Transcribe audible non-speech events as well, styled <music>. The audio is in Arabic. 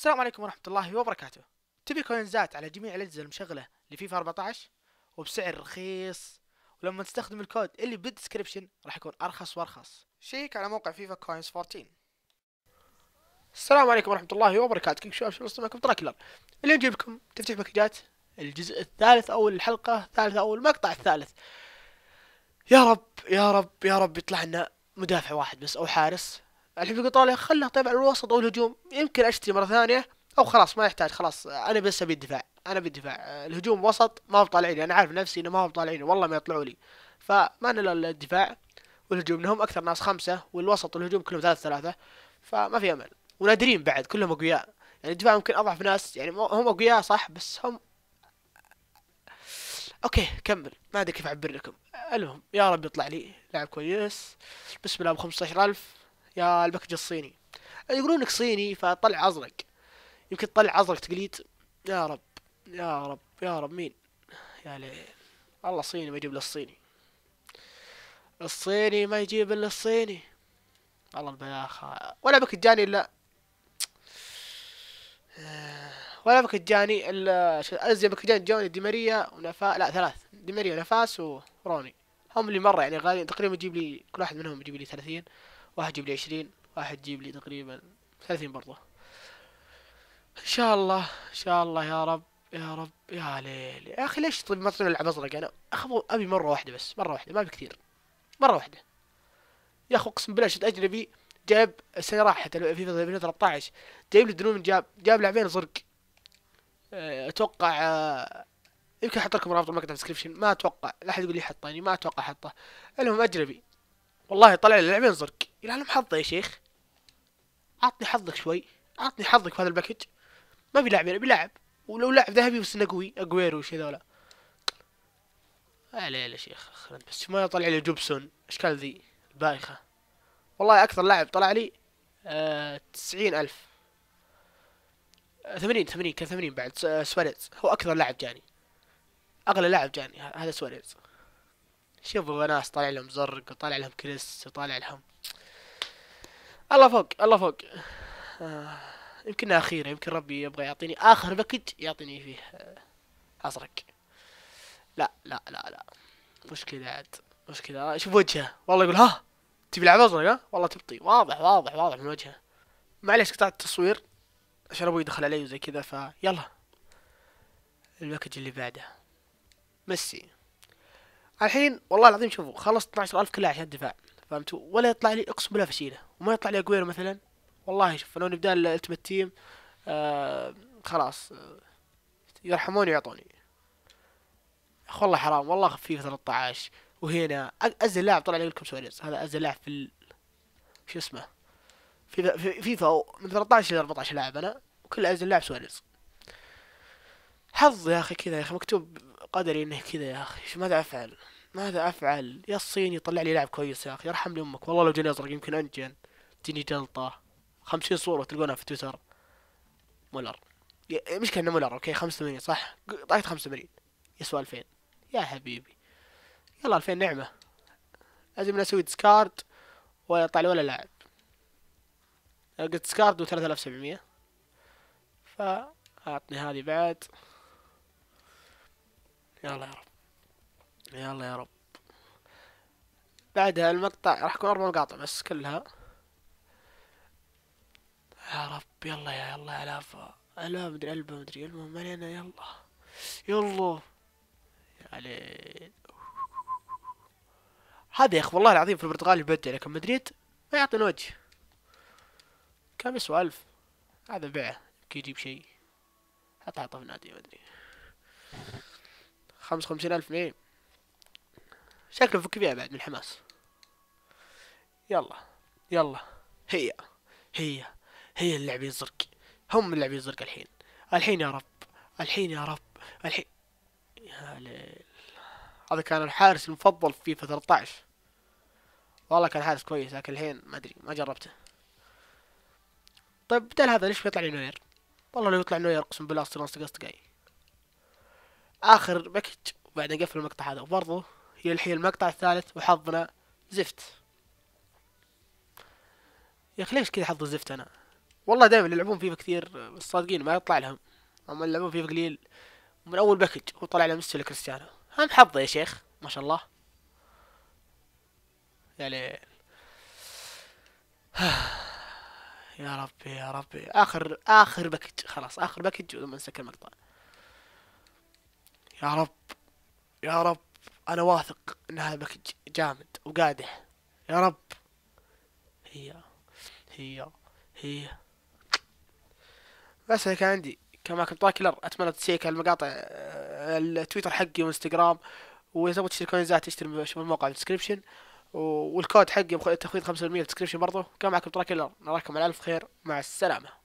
السلام عليكم ورحمة الله وبركاته تبي كوينزات على جميع الأجهزة المشغلة لفيفا 14 وبسعر رخيص ولما تستخدم الكود اللي بالدسكربشن راح يكون أرخص وأرخص شيك على موقع فيفا كوينز 14 السلام عليكم ورحمة الله وبركاته كيف شباب شو معكم تراكلر اليوم نجيب لكم تفتيح باكجات الجزء الثالث أو الحلقة الثالثة أو المقطع الثالث يا رب يا رب يا رب يطلع لنا مدافع واحد بس أو حارس الحين في ايطاليا خله على الوسط او الهجوم يمكن اشتري مره ثانيه او خلاص ما يحتاج خلاص انا بس ابي الدفاع انا ابي الدفاع الهجوم وسط ما هو طالعين انا عارف نفسي انه ما هو طالعين والله ما يطلعوا لي فما انا الدفاع والهجوم منهم اكثر ناس خمسه والوسط والهجوم كلهم ثلاثه ثلاثه فما في امل ونادرين بعد كلهم اقوياء يعني الدفاع ممكن اضعف ناس يعني هم اقوياء صح بس هم اوكي كمل ما ادري كيف اعبر لكم المهم يا رب يطلع لي لاعب كويس بسم الله ب 15000 يا الباكج الصيني يقولون انك صيني فطلع ازرق يمكن تطلع ازرق تقليد يا رب يا رب يا رب مين يا ليل الله صيني ما يجيب للصيني الصيني ما يجيب الا الصيني والله البلاخة ولا بك جاني الا آه، ولا بك جاني الا ازي بك جاني جوني ماريا ونفا لا ثلاث ماريا ونفاس وروني هم اللي مرة يعني غالي تقريبا يجيب لي كل واحد منهم يجيب لي ثلاثين واحد يجيب لي عشرين واحد يجيب لي تقريبا ثلاثين برضه ان شاء الله ان شاء الله يا رب يا رب يا ليل يا اخي ليش طيب ما تصير العب ازرق انا اخبو ابي مره واحده بس مره واحده ما ابي كثير مره واحده يا اخو اقسم بالله شفت اجنبي جاب السنه راحت في 2013 جايب لي دنون جاب جاب لاعبين زرق آه، اتوقع آه، يمكن احط لكم رابط المقطع في الديسكربشن ما اتوقع لا احد يقول لي حطه يعني ما اتوقع حطه المهم اجنبي والله طلع لي لاعبين زرق يا يلعن حظ يا شيخ عطني حظك شوي عطني حظك في هذا الباكج ما في لاعبين ابي لاعب ولو لاعب ذهبي بس انه قوي اجويرو وش هذولا لا لا شيخ خلنا بس ما طلع لي جوبسون اشكال ذي البايخة والله اكثر لاعب طلع لي آه، تسعين الف آه، ثمانين ثمانين كان ثمانين بعد آه، سواريز هو اكثر لاعب جاني اغلى لاعب جاني هذا سواريز شوفوا ناس طالع لهم زرق وطالع لهم كريس وطالع لهم الله فوق الله فوق آه. يمكن اخيرة يمكن ربي يبغى يعطيني اخر باكج يعطيني فيه آه، ازرق لا لا لا لا وش كذا عاد وش كذا آه، شوف وجهه والله يقول ها تبي لعب ازرق ها والله تبطي واضح واضح واضح من وجهه معليش قطعت التصوير عشان ابوي يدخل علي وزي كذا فيلا الباكج اللي بعده ميسي الحين والله العظيم شوفوا خلص 12000 كلها عشان الدفاع فهمتوا ولا يطلع لي اقسم بالله فشيله وما يطلع لي اجويرو مثلا والله شوف لو نبدا الالتيمت تيم آه خلاص آه، يرحموني ويعطوني اخ والله حرام والله خفيف 13 وهنا ازل لاعب طلع لكم سواريز هذا ازل لاعب في ال... شو اسمه في فيفا من 13 الى 14 لاعب انا وكل ازل لاعب سواريز حظ يا اخي كذا يا اخي مكتوب قدري انه كذا يا اخي ماذا افعل ماذا افعل يا الصيني طلع لي لاعب كويس يا اخي يرحم لي امك والله لو جاني ازرق يمكن انجن تجيني جلطه خمسين صوره تلقونها في تويتر مولر مش كان مولر اوكي 85 صح طاقت 85 يسوى 2000 يا حبيبي يلا 2000 نعمه لازم اسوي ديسكارد ولا طالع ولا لاعب قلت ديسكارد و 3700 فاعطني هذه بعد يلا يا رب يلا يا رب بعدها المقطع راح يكون اربع مقاطع بس كلها يا رب يلا يا يلا يا لافا انا مدري البا مدري المهم علينا يلا يلا يا علي هذا يا اخي والله العظيم في البرتغال يبدع يعني، لكن مدريد ما يعطينا وجه كم يسوى ألف هذا بيعه يمكن يجيب شيء حتى اعطى في نادي مدري خمسة وخمسين ألف مية شكله فك فيها بعد من الحماس يلا يلا هي هي هي اللاعبين الزرق هم اللاعبين الزرق الحين الحين يا رب الحين يا رب الحين يا ليل هذا كان الحارس المفضل في فيفا 13 والله كان حارس كويس لكن الحين ما ادري ما جربته طيب بدل هذا ليش بيطلع لي نوير والله لو يطلع نوير اقسم بالله ارسنال استقصت جاي اخر باكج وبعدين قفل المقطع هذا وبرضه الحين المقطع الثالث وحظنا زفت يا اخي ليش كذا حظ زفت انا والله دائما يلعبون فيفا كثير بس صادقين ما يطلع لهم اما يلعبون فيفا قليل من اول باكج هو طلع له ميسي كريستيانو هم حظه يا شيخ ما شاء الله يا ليل <sighs> يا ربي يا ربي اخر اخر باكج خلاص اخر باكج ولما نسكر المقطع يا رب يا رب انا واثق ان هذا جامد وقادح يا رب هي هي هي بس هيك عندي كما كنت طاكلر اتمنى تشيك المقاطع آه، التويتر حقي وانستغرام واذا تبغى تشتري كوينزات تشتري شوف الموقع في الديسكربشن والكود حقي تخفيض 5% في الديسكربشن برضه كان معكم طاكلر نراكم على الف خير مع السلامه